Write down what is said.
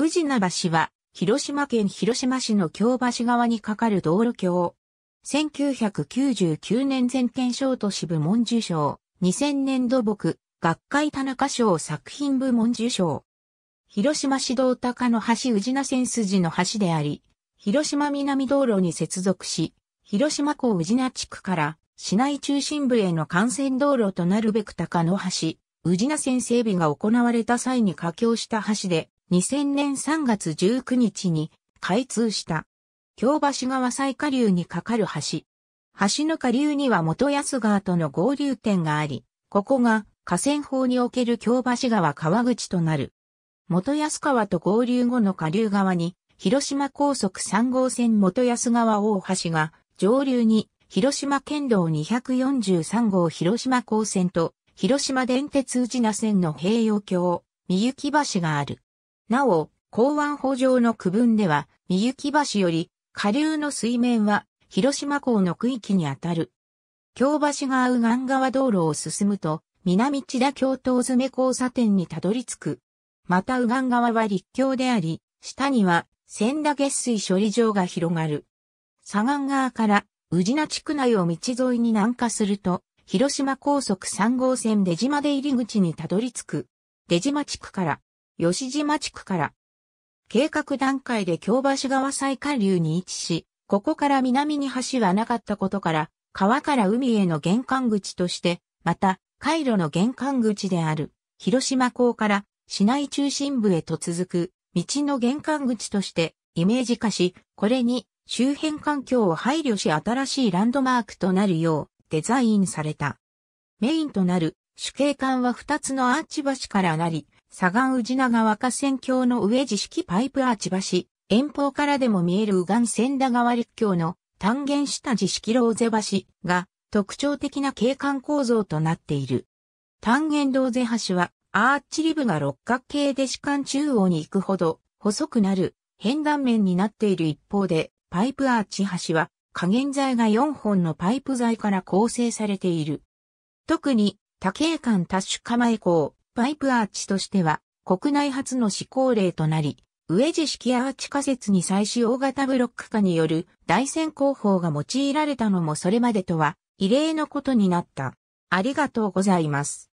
宇品橋は、広島県広島市の京橋側に架かる道路橋。1999年全県省都市部門受賞、2000年土木、学会田中賞作品部門受賞。広島市道高の橋宇品線筋の橋であり、広島南道路に接続し、広島港宇品地区から市内中心部への幹線道路となるべく高の橋、宇品線整備が行われた際に架橋した橋で、2000年3月19日に開通した。京橋川最下流に架かる橋。橋の下流には元安川との合流点があり、ここが河川法における京橋川川口となる。元安川と合流後の下流側に、広島高速3号線元安川大橋が、上流に広島県道243号広島高線と広島電鉄宇品線の平洋橋、三行橋がある。なお、港湾法上の区分では、三雪橋より、下流の水面は、広島港の区域にあたる。京橋が右岸側道路を進むと、南千田京東詰交差点にたどり着く。また右岸側は陸橋であり、下には千田月水処理場が広がる。左岸側から宇品地区内を道沿いに南下すると、広島高速3号線出島出入り口にたどり着く。出島地区から吉島地区から。計画段階で京橋川再下流に位置し、ここから南に橋はなかったことから、川から海への玄関口として、また、回路の玄関口である、広島港から市内中心部へと続く、道の玄関口としてイメージ化し、これに周辺環境を配慮し新しいランドマークとなるようデザインされた。メインとなる主景観は2つのアーチ橋からなり、左岸宇品川河川橋の上地式パイプアーチ橋、遠方からでも見える右岸千田川陸橋の単元下地式ローゼ橋が特徴的な景観構造となっている。単元ローゼ橋はアーチリブが六角形で士間中央に行くほど細くなる変断面になっている一方でパイプアーチ橋は加減材が4本のパイプ材から構成されている。特に多景観多種構え港、パイプアーチとしては国内初の試行例となり、上地式アーチ仮説に際し大型ブロック化による大線工法が用いられたのもそれまでとは異例のことになった。ありがとうございます。